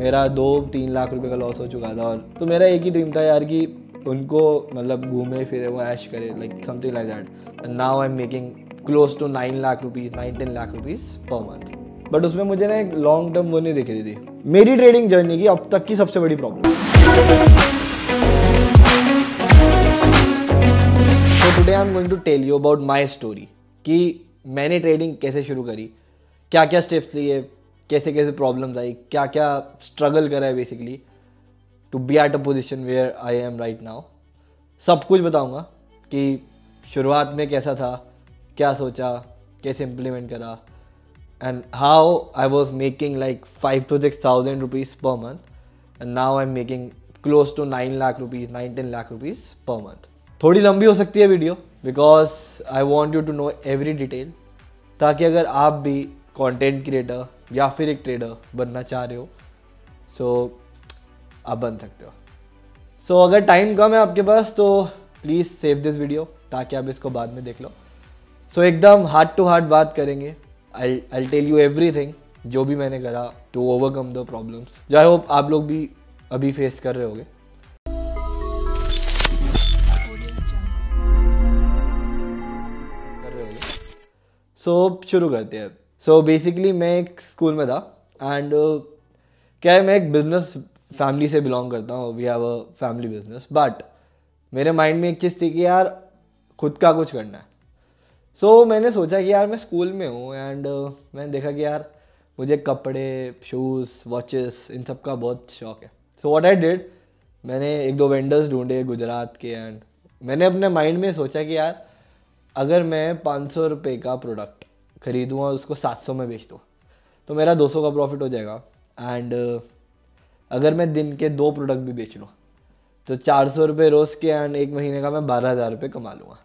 मेरा दो तीन लाख रुपए का लॉस हो चुका था और तो मेरा एक ही ड्रीम था यार कि उनको मतलब घूमे फिरे वो ऐश करे like something like that and now I am making close to nine lakh rupees nine ten lakh rupees per month but उसमें मुझे ना एक लॉन्ग टर्म वो नहीं दिख रही थी मेरी ट्रेडिंग जर्नी की अब तक की सबसे बड़ी problem today I am going to tell you about my story कि मैंने ट्रेडिंग कैसे शुरू करी क्या क्या स्टेप्स लिए कैसे कैसे प्रॉब्लम्स आई क्या क्या स्ट्रगल करा है basically to be at a position where I am right now सब कुछ बताऊँगा कि शुरुआत में कैसा था क्या सोचा कैसे इम्प्लीमेंट करा and how I was making like five to six thousand rupees per month and now I am making close to nine lakh rupees nine ten lakh rupees per month थोड़ी लंबी हो सकती है video because I want you to know every detail ताकि अगर आप भी content creator या फिर एक ट्रेडर बनना चाह रहे हो सो so, आप बन सकते हो सो so, अगर टाइम कम है आपके पास तो प्लीज़ सेव दिस वीडियो ताकि आप इसको बाद में देख लो सो so, एकदम हार्ट टू हार्ट बात करेंगे I I tell you everything जो भी मैंने करा टू ओवरकम द प्रॉब्लम्स जो आई होप आप लोग भी अभी फेस कर रहे होगे सो so, शुरू करते हैं सो so बेसिकली मैं एक स्कूल में था एंड uh, क्या है मैं एक बिजनेस फैमिली से बिलोंग करता हूँ we have a family business but मेरे माइंड में एक चीज़ थी कि यार खुद का कुछ करना है सो so, मैंने सोचा कि यार मैं स्कूल में हूँ एंड uh, मैंने देखा कि यार मुझे कपड़े शूज़ वॉचेस इन सब का बहुत शौक है सो व्हाट आई डिड मैंने एक दो वेंडर्स ढूंढे गुजरात के एंड मैंने अपने माइंड में सोचा कि यार अगर मैं पाँच सौ रुपये का प्रोडक्ट खरीदूँ और उसको सात सौ में बेच दूँ तो मेरा दो सौ का प्रॉफिट हो जाएगा एंड अगर मैं दिन के दो प्रोडक्ट भी बेच लूँ तो चार सौ रुपये रोज़ के एंड एक महीने का मैं बारह हज़ार रुपये कमा लूँगा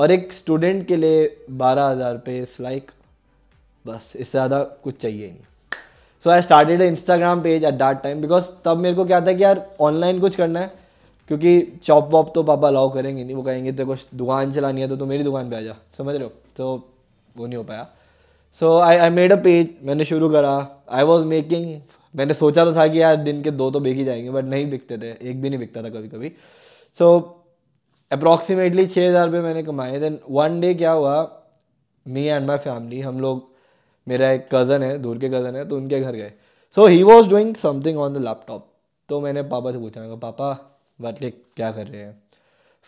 और एक स्टूडेंट के लिए बारह हज़ार रुपये इस लाइक बस इससे ज़्यादा कुछ चाहिए नहीं so I started Instagram page at that time because तब मेरे को क्या था कि यार ऑनलाइन कुछ करना है क्योंकि चॉप वॉप तो पापा अलाउ करेंगे नहीं वो कहेंगे तो कुछ दुकान चलानी है तो, तो मेरी दुकान पर आ जा समझ रहे हो तो वो नहीं हो पाया सो आई आई मेड अ पेज मैंने शुरू करा आई वॉज मेकिंग मैंने सोचा तो था कि यार दिन के दो तो बिक ही जाएंगे बट नहीं बिकते थे एक भी नहीं बिकता था कभी कभी सो अप्रॉक्सीमेटली छः हज़ार रुपये मैंने कमाए देन वन डे क्या हुआ मी एंड माई फैमिली हम लोग मेरा एक कज़न है दूर के कज़न है तो उनके घर गए so he was doing something on the laptop तो मैंने पापा से पूछा मैंने कहा पापा वाटले क्या कर रहे हैं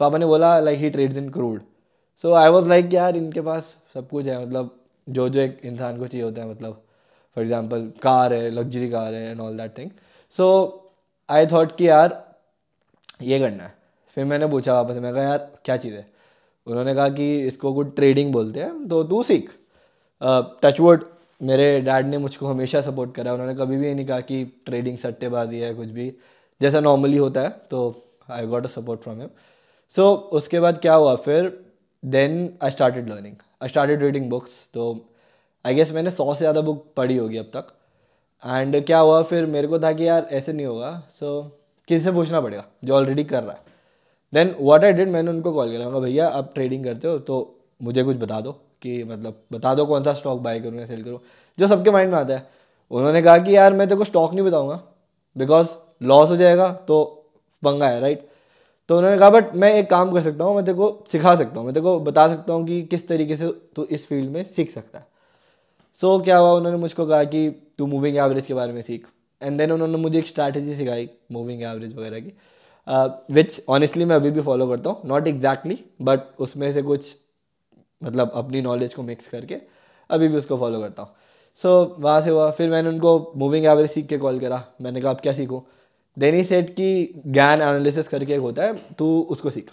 पापा ने बोला like he trade in crude so I was like यार इनके पास सब कुछ है मतलब जो जो एक इंसान को चाहिए होता है मतलब फॉर एग्जाम्पल कार है लग्जरी कार है and all that thing so I thought कि यार ये करना है फिर मैंने पूछा वापस मैंने कहा यार क्या चीज़ है उन्होंने कहा कि इसको कुछ ट्रेडिंग बोलते हैं तो तू सीख टचवुड मेरे डैड ने मुझको हमेशा सपोर्ट करा उन्होंने कभी भी नहीं कहा कि ट्रेडिंग सट्टेबाजी है कुछ भी जैसा नॉर्मली होता है तो I got a support from him so उसके बाद क्या हुआ फिर then I started learning I started reading books तो आई गेस मैंने सौ से ज़्यादा बुक पढ़ी होगी अब तक एंड क्या हुआ फिर मेरे को था कि यार ऐसे नहीं होगा सो so, किसी से पूछना पड़ेगा जो ऑलरेडी कर रहा है देन वॉट आई डिड मैंने उनको कॉल किया होगा भैया आप ट्रेडिंग करते हो तो मुझे कुछ बता दो कि मतलब बता दो कौन सा स्टॉक बाय करूँ या सेल करूँ जो सबके माइंड में आता है उन्होंने कहा कि यार मैं तेरे को स्टॉक नहीं बताऊँगा बिकॉज लॉस हो जाएगा तो पंगा है राइट तो उन्होंने कहा बट मैं एक काम कर सकता हूँ मैं तेरे को सिखा सकता हूँ मैं तेरे को बता सकता हूँ कि किस तरीके से तू इस फील्ड में सीख सकता है सो so, क्या हुआ उन्होंने मुझको कहा कि तू मूविंग एवरेज के बारे में सीख एंड देन उन्होंने मुझे एक स्ट्रैटेजी सिखाई मूविंग एवरेज वगैरह की विच uh, ऑनेस्टली मैं अभी भी फॉलो करता हूँ नॉट एग्जैक्टली बट उसमें से कुछ मतलब अपनी नॉलेज को मिक्स करके अभी भी उसको फॉलो करता हूँ सो so, वहाँ से हुआ फिर मैंने उनको मूविंग एवरेज सीख के कॉल करा मैंने कहा अब क्या सीखूँ देनी सेट की ज्ञान एनालिसिस करके एक होता है तू उसको सीख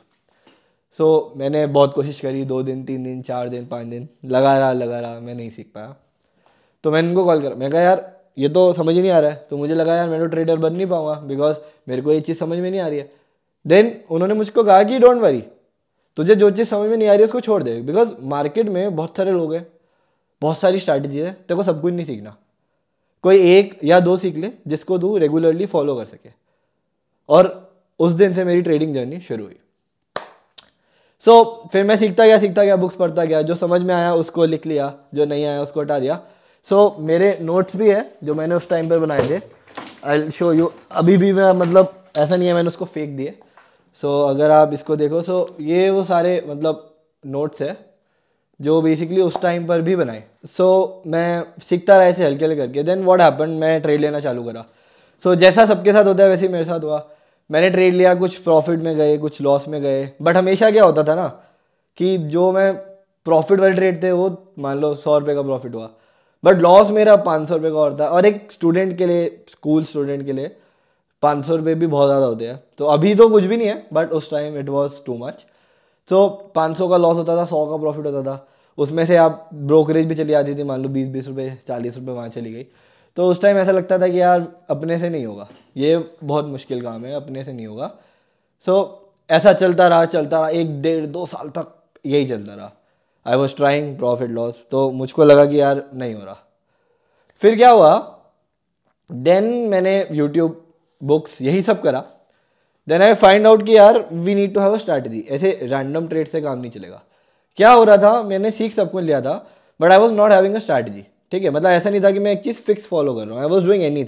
सो so, मैंने बहुत कोशिश करी दो दिन तीन दिन चार दिन पाँच दिन लगा रहा लगा रहा मैं नहीं सीख पाया तो मैंने उनको कॉल करा मैं कहा यार ये तो समझ ही नहीं आ रहा है तो मुझे लगा यार मैं तो ट्रेडर बन नहीं पाऊंगा बिकॉज मेरे को ये चीज़ समझ में नहीं आ रही है देन उन्होंने मुझको कहा कि डोंट वरी तुझे जो चीज़ समझ में नहीं आ रही है उसको छोड़ दे बिकॉज मार्केट में बहुत सारे लोग हैं बहुत सारी स्ट्रैटेजीज है तेरे को सब कुछ नहीं सीखना कोई एक या दो सीख ले जिसको तू रेगुलरली फॉलो कर सके और उस दिन से मेरी ट्रेडिंग जर्नी शुरू हुई सो so, फिर मैं सीखता गया सीखता गया बुक्स पढ़ता गया जो समझ में आया उसको लिख लिया जो नहीं आया उसको हटा दिया सो so, मेरे नोट्स भी है जो मैंने उस टाइम पर बनाए थे आई शो यू अभी भी मैं मतलब ऐसा नहीं है मैंने उसको फेंक दिए सो so, अगर आप इसको देखो सो so, ये वो सारे मतलब नोट्स है जो बेसिकली उस टाइम पर भी बनाए सो so, मैं सीखता रहा ऐसे हल्के हल्के करके देन वॉट हैपन मैं ट्रेड लेना चालू करा सो so, जैसा सबके साथ होता है वैसे ही मेरे साथ हुआ मैंने ट्रेड लिया कुछ प्रॉफिट में गए कुछ लॉस में गए बट हमेशा क्या होता था ना कि जो मैं प्रॉफिट वाले ट्रेड थे वो मान लो सौ रुपये का प्रॉफिट हुआ बट लॉस मेरा पाँच सौ रुपये का और था और एक स्टूडेंट के लिए स्कूल स्टूडेंट के लिए पाँच सौ रुपये भी बहुत ज़्यादा होते हैं तो अभी तो कुछ भी नहीं है बट उस time it was too much so पाँच सौ का लॉस होता था सौ का प्रॉफिट होता था उसमें से आप ब्रोकरेज भी चली जाती थी मान लो बीस बीस रुपये चालीस रुपये वहाँ चली गई तो उस टाइम ऐसा लगता था कि यार अपने से नहीं होगा ये बहुत मुश्किल काम है अपने से नहीं होगा सो so, ऐसा चलता रहा चलता रहा एक डेढ़ दो साल तक यही चलता रहा I was trying profit loss तो मुझको लगा कि यार नहीं हो रहा फिर क्या हुआ देन मैंने यूट्यूब बुक्स यही सब करा देन आई फाइंड आउट कि यार we need to have a strategy ऐसे रैंडम ट्रेड से काम नहीं चलेगा क्या हो रहा था मैंने सीख सब कुछ लिया था but I was not having a strategy ठीक है मतलब ऐसा नहीं था कि मैं एक चीज़ फिक्स फॉलो कर रहा हूँ आई वॉज डूइंग एनी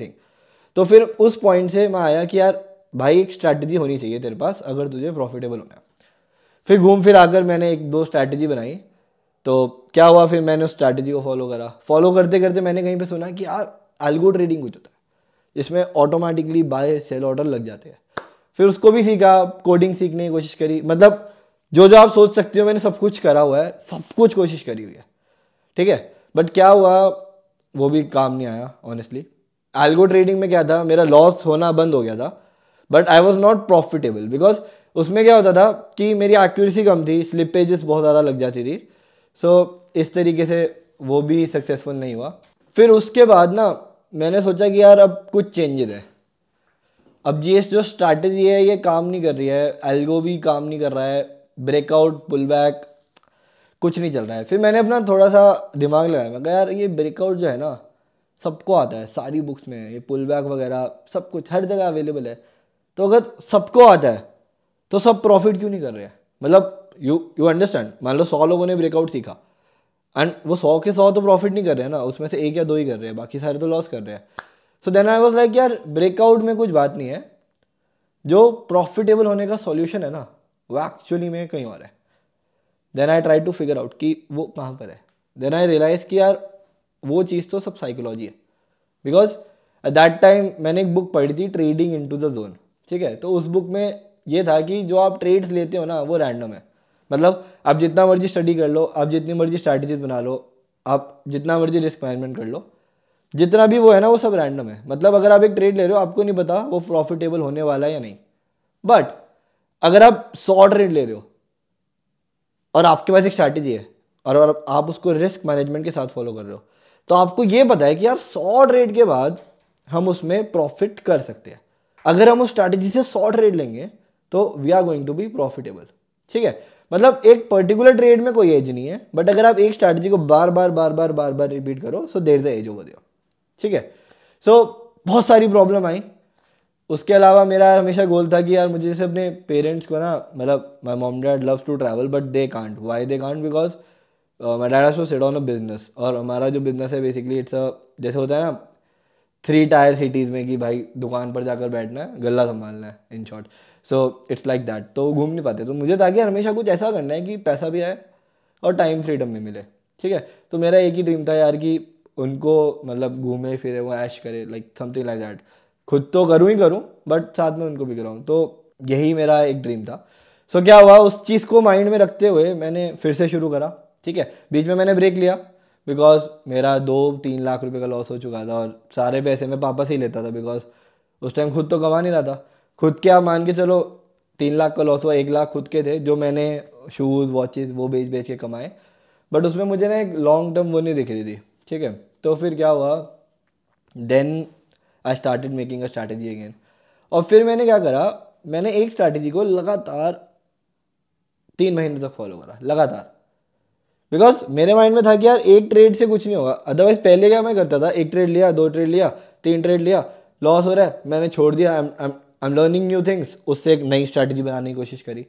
तो फिर उस पॉइंट से मैं आया कि यार भाई एक स्ट्रैटेजी होनी चाहिए तेरे पास अगर तुझे प्रॉफिटेबल होना फिर घूम फिर आकर मैंने एक दो स्ट्रैटेजी बनाई तो क्या हुआ फिर मैंने उस स्ट्रैटेजी को फॉलो करा फॉलो करते करते मैंने कहीं पे सुना कि यार एल्गो ट्रेडिंग कुछ होता है इसमें ऑटोमेटिकली बाय सेल ऑर्डर लग जाते हैं फिर उसको भी सीखा कोडिंग सीखने की कोशिश करी मतलब जो जो आप सोच सकते हो मैंने सब कुछ करा हुआ है सब कुछ कोशिश करी हुई है ठीक है बट क्या हुआ वो भी काम नहीं आया ऑनेस्टली एल्गो ट्रेडिंग में क्या था मेरा लॉस होना बंद हो गया था but I was not profitable because उसमें क्या होता था कि मेरी एक्यूरेसी कम थी स्लिप बहुत ज़्यादा लग जाती थी सो so, इस तरीके से वो भी सक्सेसफुल नहीं हुआ फिर उसके बाद ना मैंने सोचा कि यार अब कुछ चेंजेस है अब जी जो स्ट्रैटेजी है ये काम नहीं कर रही है एल्गो भी काम नहीं कर रहा है ब्रेकआउट पुल बैक कुछ नहीं चल रहा है फिर मैंने अपना थोड़ा सा दिमाग लगाया मैं कहा यार ये ब्रेकआउट जो है ना सबको आता है सारी बुक्स में ये पुल बैक वगैरह सब कुछ हर जगह अवेलेबल है तो अगर सबको आता है तो सब प्रॉफिट क्यों नहीं कर रहे हैं मतलब यू यू अंडरस्टैंड मान लो सौ लोगों ने ब्रेकआउट सीखा एंड वो सौ के सौ तो प्रॉफिट नहीं कर रहे हैं ना उसमें से एक या दो ही कर रहे हैं बाकी सारे तो लॉस कर रहे हैं so then I was like यार ब्रेकआउट में कुछ बात नहीं है जो प्रॉफिटेबल होने का सॉल्यूशन है ना वो एक्चुअली में कहीं और है then I try to figure out कि वो कहाँ पर है देन आई रियलाइज कि यार वो चीज़ तो सब साइकोलॉजी है बिकॉज एट दैट टाइम मैंने एक बुक पढ़ी थी trading in to the zone ठीक है तो उस बुक में ये था कि जो आप ट्रेड्स लेते हो ना वो रैंडम है मतलब आप जितना मर्जी स्टडी कर लो आप जितनी मर्जी स्ट्रैटेजीज बना लो आप जितना मर्जी रिस्क मैनेजमेंट कर लो जितना भी वो है ना वो सब रैंडम है मतलब अगर आप एक ट्रेड ले रहे हो आपको नहीं पता वो प्रॉफिटेबल होने वाला है या नहीं बट अगर आप सौ ट्रेड ले रहे हो और आपके पास एक स्ट्रैटेजी है और आप उसको रिस्क मैनेजमेंट के साथ फॉलो कर रहे हो तो आपको ये पता है कि यार सौ ट्रेड के बाद हम उसमें प्रॉफिट कर सकते हैं अगर हम उस स्ट्रैटेजी से सौ ट्रेड लेंगे तो we are going to be profitable ठीक है मतलब एक पर्टिकुलर ट्रेड में कोई एज नहीं है बट अगर आप एक स्ट्रैटेजी को बार बार बार बार बार बार रिपीट करो so there the edge over there ठीक है सो so, बहुत सारी प्रॉब्लम आई उसके अलावा मेरा हमेशा गोल था कि यार मुझे जैसे अपने पेरेंट्स को ना मतलब my mom dad love to travel but they can't why they can't because my dad to sit on a business और हमारा जो बिजनेस है बेसिकली इट्स अ जैसे होता है ना थ्री टायर सिटीज़ में कि भाई दुकान पर जाकर बैठना है गला संभालना है in short so it's like that तो घूम नहीं पाते तो मुझे ताकि हमेशा कुछ ऐसा करना है कि पैसा भी आए और टाइम फ्रीडम भी मिले ठीक है तो मेरा एक ही ड्रीम था यार कि उनको मतलब घूमे फिरे वो ऐश करे लाइक समथिंग लाइक दैट खुद तो करूँ ही करूँ बट साथ में उनको भी कराऊँ तो यही मेरा एक ड्रीम था सो so, क्या हुआ उस चीज़ को माइंड में रखते हुए मैंने फिर से शुरू करा ठीक है बीच में मैंने ब्रेक लिया बिकॉज मेरा दो तीन लाख रुपए का लॉस हो चुका था और सारे पैसे मैं वापस ही लेता था बिकॉज उस टाइम खुद तो कमा नहीं रहा था खुद के आप मान के चलो तीन लाख का लॉस हुआ एक लाख खुद के थे जो मैंने शूज़ वॉचेज़ वो बेच बेच के कमाए बट उसमें मुझे ना एक लॉन्ग टर्म वो नहीं दिख रही थी ठीक है तो फिर क्या हुआ then I started making a strategy again और फिर मैंने क्या करा मैंने एक स्ट्रैटेजी को लगातार तीन महीने तक फॉलो करा लगातार बिकॉज मेरे माइंड में था कि यार एक ट्रेड से कुछ नहीं होगा अदरवाइज पहले क्या मैं करता था एक ट्रेड लिया दो ट्रेड लिया तीन ट्रेड लिया लॉस हो रहा है मैंने छोड़ दिया I am learning new things उससे एक नई स्ट्रैटेजी बनाने की कोशिश करी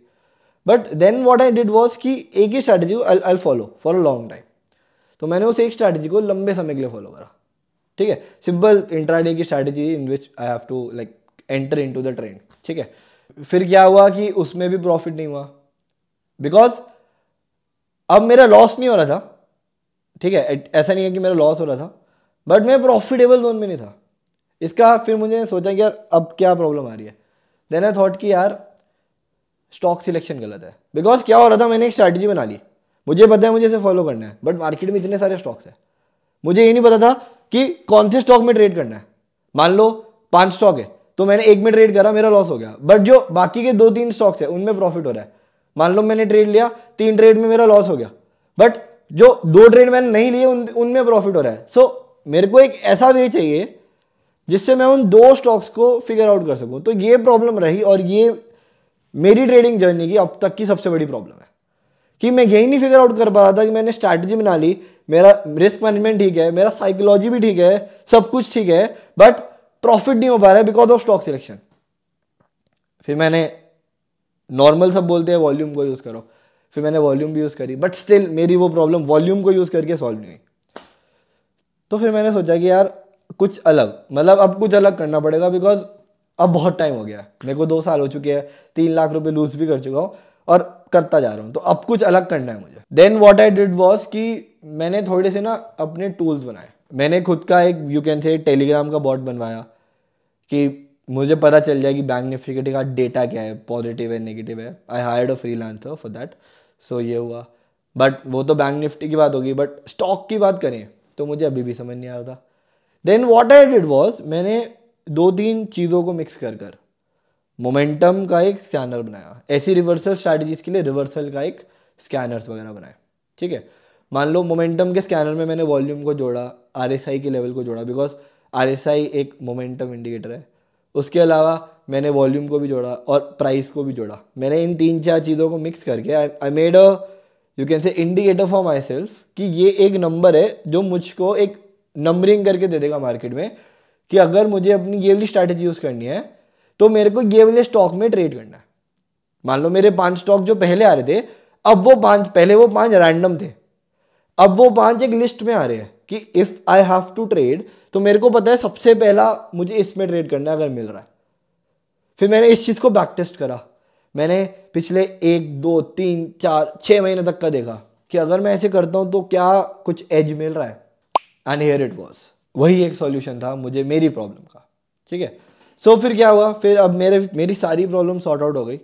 but then what I did was कि एक ही strategy I follow for a long time तो मैंने उस एक स्ट्रैटेजी को लंबे समय के लिए फॉलो करा ठीक है सिंपल इंट्राडे की strategy in which I have to like enter in to the trend ठीक है फिर क्या हुआ कि उसमें भी प्रॉफिट नहीं हुआ बिकॉज अब मेरा लॉस नहीं हो रहा था ठीक है ऐसा नहीं है कि मेरा लॉस हो रहा था बट मैं प्रॉफिटेबल जोन में नहीं था इसका फिर मुझे सोचा कि यार अब क्या प्रॉब्लम आ रही है देन आई थॉट कि यार स्टॉक सिलेक्शन गलत है बिकॉज क्या हो रहा था मैंने एक स्ट्रैटेजी बना ली मुझे पता है मुझे इसे फॉलो करना है बट मार्केट में इतने सारे स्टॉक्स हैं मुझे ये नहीं पता था कि कौन से स्टॉक में ट्रेड करना है मान लो पांच स्टॉक है तो मैंने एक में ट्रेड करा मेरा लॉस हो गया बट जो बाकी के दो तीन स्टॉक्स है उनमें प्रॉफिट हो रहा है मान लो मैंने ट्रेड लिया तीन ट्रेड में मेरा लॉस हो गया बट जो दो ट्रेड मैंने नहीं लिए उनमें प्रॉफिट हो रहा है सो मेरे को एक ऐसा वे चाहिए जिससे मैं उन दो स्टॉक्स को फिगर आउट कर सकूं तो ये प्रॉब्लम रही और ये मेरी ट्रेडिंग जर्नी की अब तक की सबसे बड़ी प्रॉब्लम है कि मैं यही नहीं फिगर आउट कर पा रहा था कि मैंने स्ट्रैटेजी बना ली मेरा रिस्क मैनेजमेंट ठीक है मेरा साइकोलॉजी भी ठीक है सब कुछ ठीक है बट प्रॉफिट नहीं हो पा रहा है बिकॉज ऑफ स्टॉक सिलेक्शन फिर मैंने नॉर्मल सब बोलते हैं वॉल्यूम को यूज़ करो फिर मैंने वॉल्यूम भी यूज़ करी बट स्टिल मेरी वो प्रॉब्लम वॉल्यूम को यूज़ करके सॉल्व नहीं हुई तो फिर मैंने सोचा कि यार कुछ अलग मतलब अब कुछ अलग करना पड़ेगा बिकॉज अब बहुत टाइम हो गया मेरे को दो साल हो चुके हैं तीन लाख रुपए लूज भी कर चुका हूँ और करता जा रहा हूँ तो अब कुछ अलग करना है मुझे then what I did was कि मैंने थोड़े से ना अपने टूल्स बनाए मैंने खुद का एक यू कैन से टेलीग्राम का बॉट बनवाया कि मुझे पता चल जाए कि बैंक निफ्टी का डेटा क्या है पॉजिटिव है नेगेटिव है I hired a freelancer for that so ये हुआ बट वो तो बैंक निफ्टी की बात होगी बट स्टॉक की बात करें तो मुझे अभी भी समझ नहीं आ रहा था then what I did was मैंने दो तीन चीज़ों को मिक्स कर कर मोमेंटम का एक स्कैनर बनाया ऐसी रिवर्सल स्ट्रैटेजीज के लिए रिवर्सल का एक स्कैनर्स वगैरह बनाए ठीक है मान लो मोमेंटम के स्कैनर में मैंने वॉल्यूम को जोड़ा आर के लेवल को जोड़ा बिकॉज आर एक मोमेंटम इंडिकेटर है उसके अलावा मैंने वॉल्यूम को भी जोड़ा और प्राइस को भी जोड़ा मैंने इन तीन चार चीज़ों को मिक्स करके I made a you can say indicator for myself कि ये एक नंबर है जो मुझको एक नंबरिंग करके दे देगा मार्केट में कि अगर मुझे अपनी ये वाली स्ट्रैटेजी यूज़ करनी है तो मेरे को ये वाले स्टॉक में ट्रेड करना है मान लो मेरे पांच स्टॉक जो पहले आ रहे थे अब वो पांच पहले वो पांच रैंडम थे अब वो पांच एक लिस्ट में आ रहे हैं कि if I have to trade तो मेरे को पता है सबसे पहला मुझे इसमें ट्रेड करना है अगर मिल रहा है फिर मैंने इस चीज़ को बैक टेस्ट करा मैंने पिछले एक दो तीन चार छः महीने तक का देखा कि अगर मैं ऐसे करता हूं तो क्या कुछ एज मिल रहा है एंड हेयर इट वॉज वही एक सॉल्यूशन था मुझे मेरी प्रॉब्लम का ठीक है सो फिर क्या हुआ फिर अब मेरे मेरी सारी प्रॉब्लम सॉर्ट आउट हो गई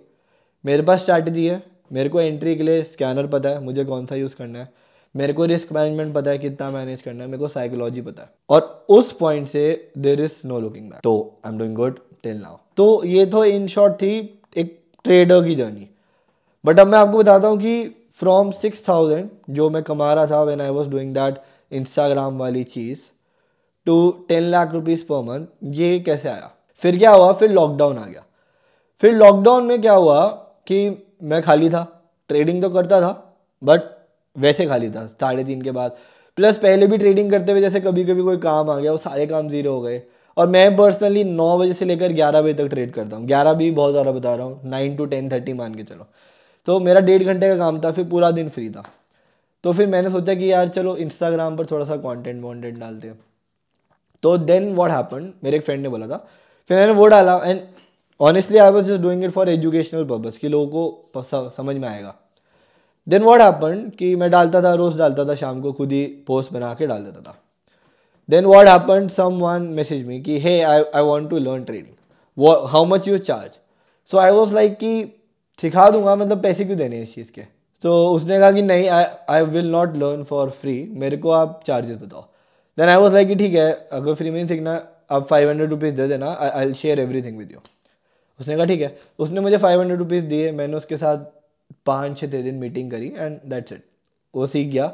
मेरे पास स्ट्रैटेजी है मेरे को एंट्री के लिए स्कैनर पता है मुझे कौन सा यूज़ करना है मेरे को रिस्क मैनेजमेंट पता है कितना मैनेज करना है मेरे को साइकोलॉजी पता है और उस पॉइंट से there is no looking back तो I am doing good till now तो ये तो इन शॉर्ट थी एक ट्रेडर की जर्नी बट अब मैं आपको बताता हूँ कि फ्रॉम सिक्स थाउजेंड जो मैं कमा रहा था when I was doing that Instagram वाली चीज़ two ten lakh rupees per month ये कैसे आया फिर क्या हुआ फिर लॉकडाउन आ गया फिर लॉकडाउन में क्या हुआ कि मैं खाली था ट्रेडिंग तो करता था बट वैसे खाली था साढ़े तीन के बाद प्लस पहले भी ट्रेडिंग करते हुए जैसे कभी कभी कोई काम आ गया वो सारे काम जीरो हो गए और मैं पर्सनली नौ बजे से लेकर ग्यारह बजे तक ट्रेड करता हूँ ग्यारह भी बहुत ज़्यादा बता रहा हूँ नाइन टू टेन थर्टी मान के चलो तो मेरा डेढ़ घंटे का काम था फिर पूरा दिन फ्री था तो फिर मैंने सोचा कि यार चलो इंस्टाग्राम पर थोड़ा सा कॉन्टेंट वॉन्टेंट डालते हैं तो देन वॉट हैपन मेरे एक फ्रेंड ने बोला था फिर मैंने वो डाला and honestly I was doing it for educational purpose कि लोगों को समझ में आएगा देन वॉट हैपन कि मैं डालता था रोज़ डालता था शाम को खुद ही पोस्ट बना के डाल देता था then what happen someone message me कि hey I I want to learn trading how much you charge so I was like कि सिखा दूंगा मतलब पैसे क्यों देने इस चीज़ के तो so, उसने कहा कि नहीं I I will not learn for free मेरे को आप चार्जेस बताओ देन आई वॉज लाइक कि ठीक है अगर फ्री में सीखना आप फाइव हंड्रेड रुपीज़ दे देना I I share everything with you उसने कहा ठीक है उसने मुझे फाइव हंड्रेड रुपीज़ दिए मैंने उसके साथ पाँच छः दिन मीटिंग करी एंड दैट्स इट वो सीख गया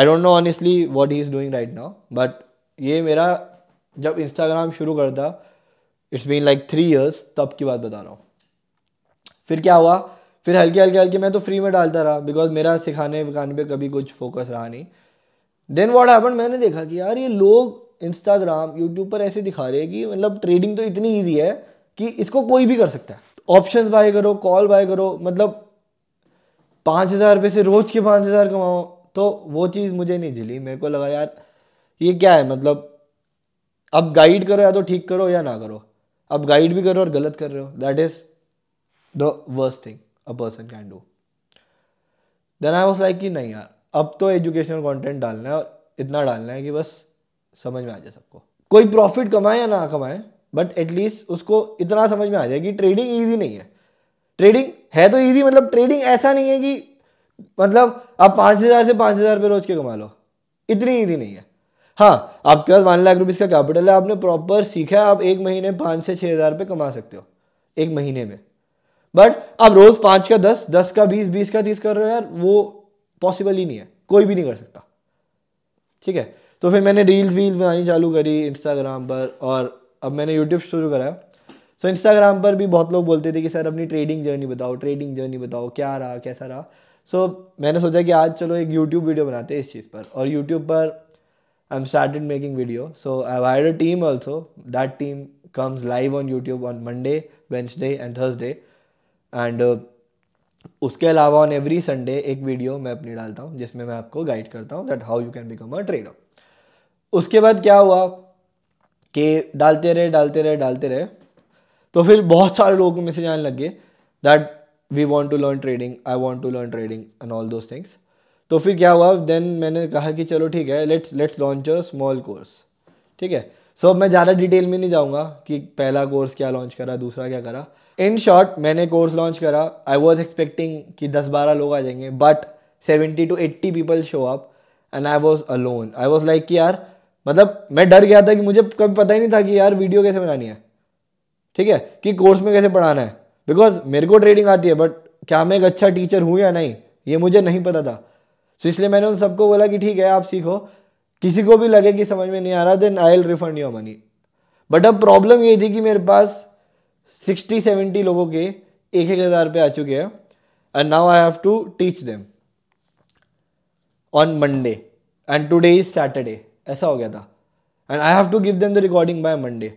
I don't know honestly what he is doing right now but ये मेरा जब इंस्टाग्राम शुरू करता it's been like three years तब की बात बता रहा हूँ फिर क्या हुआ फिर हल्के हल्के हल्के मैं तो फ्री में डालता रहा बिकॉज मेरा सिखाने विखाने पर कभी कुछ फोकस रहा नहीं देन वॉट हैपन मैंने देखा कि यार ये लोग इंस्टाग्राम यूट्यूब पर ऐसे दिखा रहे हैं कि मतलब ट्रेडिंग तो इतनी ईजी है कि इसको कोई भी कर सकता है ऑप्शन बाय करो कॉल बाय करो मतलब पाँच हज़ार रुपये से रोज़ के पाँच हज़ार कमाओ तो वो चीज़ मुझे नहीं झिली मेरे को लगा यार ये क्या है मतलब अब गाइड करो या तो ठीक करो या ना करो अब गाइड भी करो और गलत कर रहे हो that is the worst thing a person can do then I was like कि नहीं यार अब तो एजुकेशनल कंटेंट डालना है और इतना डालना है कि बस समझ में आ जाए सबको कोई प्रॉफिट कमाए या ना कमाए बट एटलीस्ट उसको इतना समझ में आ जाए कि ट्रेडिंग ईजी नहीं है ट्रेडिंग है तो ईजी मतलब ट्रेडिंग ऐसा नहीं है कि मतलब आप पाँच हज़ार से पाँच हज़ार रुपये रोज के कमा लो इतनी ईजी नहीं है हाँ आपके पास वन लाख रुपीज़ का कैपिटल है आपने प्रॉपर सीखा है आप एक महीने पाँच से छः हज़ार रुपये कमा सकते हो एक महीने में बट आप रोज़ पाँच का दस दस का बीस बीस का तीस कर रहे हो यार वो पॉसिबल ही नहीं है कोई भी नहीं कर सकता ठीक है तो फिर मैंने रील्स वील्स बनानी चालू करी इंस्टाग्राम पर और अब मैंने यूट्यूब शुरू कराया सो so, इंस्टाग्राम पर भी बहुत लोग बोलते थे कि सर अपनी ट्रेडिंग जर्नी बताओ ट्रेडिंग जर्नी बताओ क्या रहा कैसा रहा सो so, मैंने सोचा कि आज चलो एक यूट्यूब वीडियो बनाते हैं इस चीज़ पर और यूट्यूब पर I am start making video so I hire a team also that team comes live on YouTube on Monday Wednesday and Thursday and उसके अलावा ऑन एवरी संडे एक वीडियो मैं अपनी डालता हूँ जिसमें मैं आपको गाइड करता हूँ that how you can become a trader उसके बाद क्या हुआ कि डालते रहे डालते रहे डालते रहे तो फिर बहुत सारे लोगों में से जाने लग गए that we want to learn trading I want to learn trading and all those things तो फिर क्या हुआ देन मैंने कहा कि चलो ठीक है let's let's launch a small course ठीक है सो so, अब मैं ज़्यादा डिटेल में नहीं जाऊँगा कि पहला कोर्स क्या लॉन्च करा दूसरा क्या करा इन शॉर्ट मैंने कोर्स लॉन्च करा आई वॉज एक्सपेक्टिंग कि दस बारह लोग आ जाएंगे but seventy two eighty people show up and I was alone I was like कि यार मतलब मैं डर गया था कि मुझे कभी पता ही नहीं था कि यार वीडियो कैसे बनानी है ठीक है कि कोर्स में कैसे पढ़ाना है बिकॉज मेरे को ट्रेडिंग आती है बट क्या मैं एक अच्छा टीचर हूँ या नहीं ये मुझे नहीं पता था सो इसलिए मैंने उन सबको बोला कि ठीक है आप सीखो किसी को भी लगे कि समझ में नहीं आ रहा then I will refund your money but अब प्रॉब्लम ये थी कि मेरे पास सिक्सटी सेवेंटी लोगों के एक एक हज़ार रुपये आ चुके हैं and now I have to teach them on Monday and today is Saturday ऐसा हो गया था and I have to give them the recording by Monday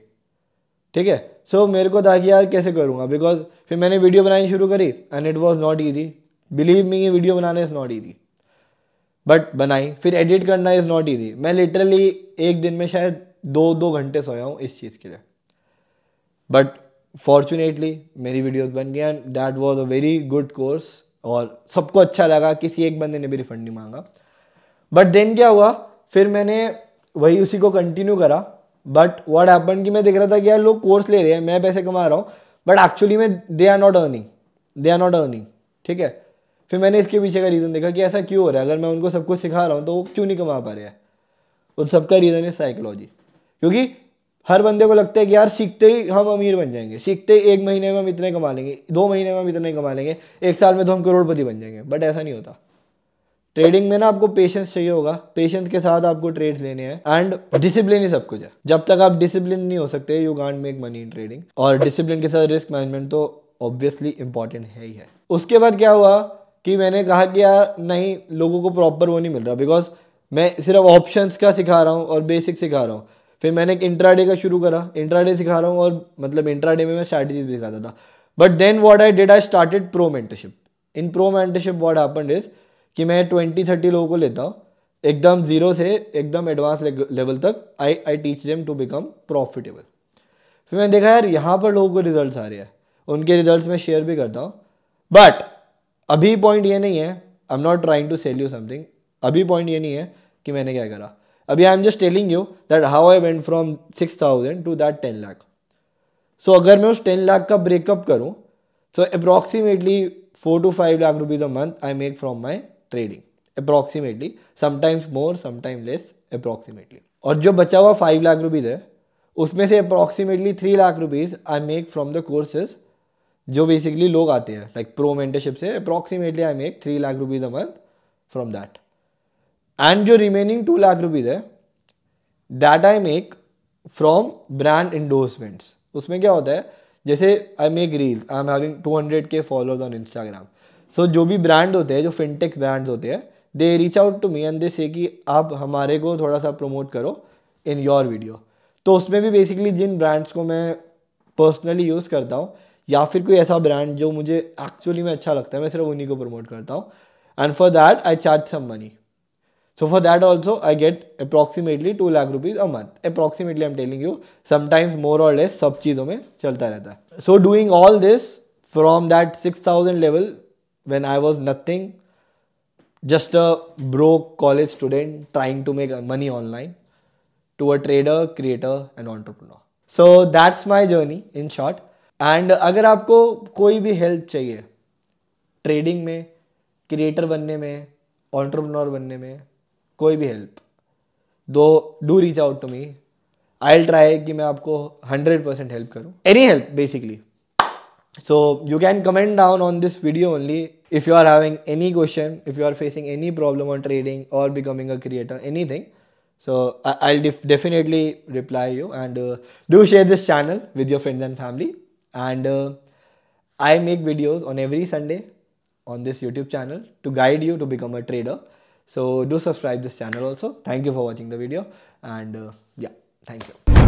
ठीक है सो मेरे को था कि यार कैसे करूँगा बिकॉज फिर मैंने वीडियो बनानी शुरू करी and it was not easy believe me ये वीडियो बनाना इज़ नॉट ईजी बट बनाई फिर एडिट करना इज़ नॉट ईजी मैं लिटरली एक दिन में शायद दो दो घंटे सोया हूँ इस चीज़ के लिए बट फॉर्चुनेटली मेरी वीडियोज़ बन गया and that was a very good course और सबको अच्छा लगा किसी एक बंदे ने भी रिफंड नहीं मांगा बट देन क्या हुआ फिर मैंने वही उसी को कंटिन्यू करा बट वॉट हैपन कि मैं देख रहा था कि यार लोग कोर्स ले रहे हैं मैं पैसे कमा रहा हूँ बट एक्चुअली में they are not earning they are not earning ठीक है फिर मैंने इसके पीछे का रीज़न देखा कि ऐसा क्यों हो रहा है अगर मैं उनको सब कुछ सिखा रहा हूँ तो वो क्यों नहीं कमा पा रहे हैं उन सबका रीज़न है साइकोलॉजी क्योंकि हर बंदे को लगता है कि यार सीखते ही हम अमीर बन जाएंगे सीखते ही एक महीने में हम इतने कमा लेंगे दो महीने में हम इतने कमा लेंगे एक साल में तो हम करोड़पति बन जाएंगे बट ऐसा नहीं होता ट्रेडिंग में ना आपको पेशेंस चाहिए होगा पेशेंस के साथ आपको ट्रेड लेने हैं एंड डिसिप्लिन ही सब कुछ है जब तक आप डिसिप्लिन नहीं हो सकते you can make money in trading और डिसिप्लिन के साथ रिस्क मैनेजमेंट तो ऑब्वियसली इंपॉर्टेंट है ही है उसके बाद क्या हुआ कि मैंने कहा कि यार नहीं लोगों को प्रॉपर वो नहीं मिल रहा बिकॉज मैं सिर्फ ऑप्शंस का सिखा रहा हूँ और बेसिक सिखा रहा हूँ फिर मैंने एक इंट्राडे का शुरू करा इंट्राडे सिखा रहा हूँ और मतलब इंट्राडे में मैं स्ट्रैटेजीज भी सिखाता था but then what I did I started pro mentorship in pro mentorship what happen is कि मैं ट्वेंटी थर्टी लोगों को लेता हूँ एकदम ज़ीरो से एकदम एडवांस लेवल तक I I teach them to become profitable फिर मैंने देखा यार यहाँ पर लोगों को रिजल्ट आ रहे हैं उनके रिजल्ट मैं शेयर भी करता हूँ बट अभी पॉइंट ये नहीं है I am not trying to sell you something अभी पॉइंट ये नहीं है कि मैंने क्या करा अभी I am just telling you that how I went from six thousand to that ten lakh so अगर मैं उस टेन लाख का ब्रेकअप करूँ so approximately four to five lakh rupees a month I make from my trading approximately sometimes more sometime less approximately और जो बचा हुआ five lakh rupees है उसमें से approximately three lakh rupees I make from the courses जो बेसिकली लोग आते हैं लाइक प्रो मेंटरशिप से approximately I make three lakh rupees a month from that and जो रिमेनिंग टू लाख रुपीज़ है that I make from brand endorsements उसमें क्या होता है जैसे I make reels I am having two hundred K followers on Instagram so so, जो भी brand होते हैं जो फिनटेक ब्रांड होते हैं they reach out to me and they say कि आप हमारे को थोड़ा सा प्रमोट करो इन योर वीडियो तो उसमें भी बेसिकली जिन ब्रांड्स को मैं पर्सनली यूज़ करता हूँ या फिर कोई ऐसा ब्रांड जो मुझे एक्चुअली में अच्छा लगता है मैं सिर्फ उन्हीं को प्रमोट करता हूँ and for that I charge some money for that also I get approximately two lakh rupees a month approximately I am telling you sometimes more और लेस सब चीज़ों में चलता रहता है so doing all this from that six thousand level when I was nothing, just a broke college student trying to make money online, to a trader, creator, and entrepreneur. So that's my journey in short and अगर आपको कोई भी help चाहिए trading में creator बनने में entrepreneur बनने में कोई भी help do do reach out to me I try कि मैं आपको हंड्रेड परसेंट हेल्प करूँ any help basically So you can comment down on this video only if you are having any question, if you are facing any problem on trading or becoming a creator, anything. So I- will def definitely reply you and uh, do share this channel with your friends and family. And uh, I make videos on every Sunday on this YouTube channel to guide you to become a trader. So do subscribe this channel also. Thank you for watching the video and uh, yeah, thank you.